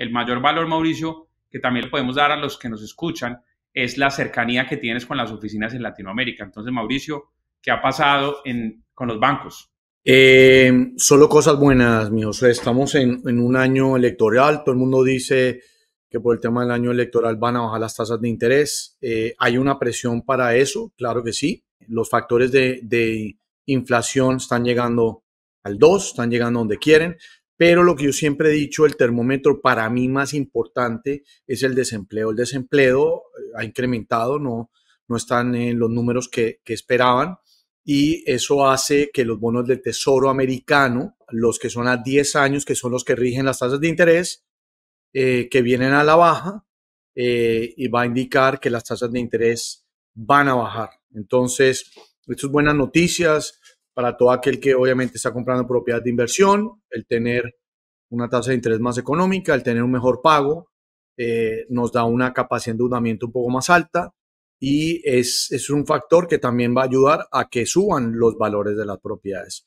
el mayor valor, Mauricio, que también le podemos dar a los que nos escuchan, es la cercanía que tienes con las oficinas en Latinoamérica. Entonces, Mauricio, ¿qué ha pasado con los bancos? Eh, solo cosas buenas, mi Estamos en, un año electoral. Todo el mundo dice que por el tema del año electoral van a bajar las tasas de interés. Eh, ¿Hay una presión para eso? Claro que sí. Los factores de, de inflación están llegando al 2, están llegando donde quieren. Pero lo que yo siempre he dicho, el termómetro para mí más importante es el desempleo. El desempleo eh, ha incrementado, no, no están en los números que, esperaban y eso hace que los bonos del Tesoro americano, los que son a 10 años, que son los que rigen las tasas de interés, eh, que vienen a la baja eh, y va a indicar que las tasas de interés van a bajar. Entonces, esto es buenas noticias para todo aquel que obviamente está comprando propiedad de inversión, el tener una tasa de interés más económica, el tener un mejor pago, eh, nos da una capacidad de endeudamiento un poco más alta y es un factor que también va a ayudar a que suban los valores de las propiedades.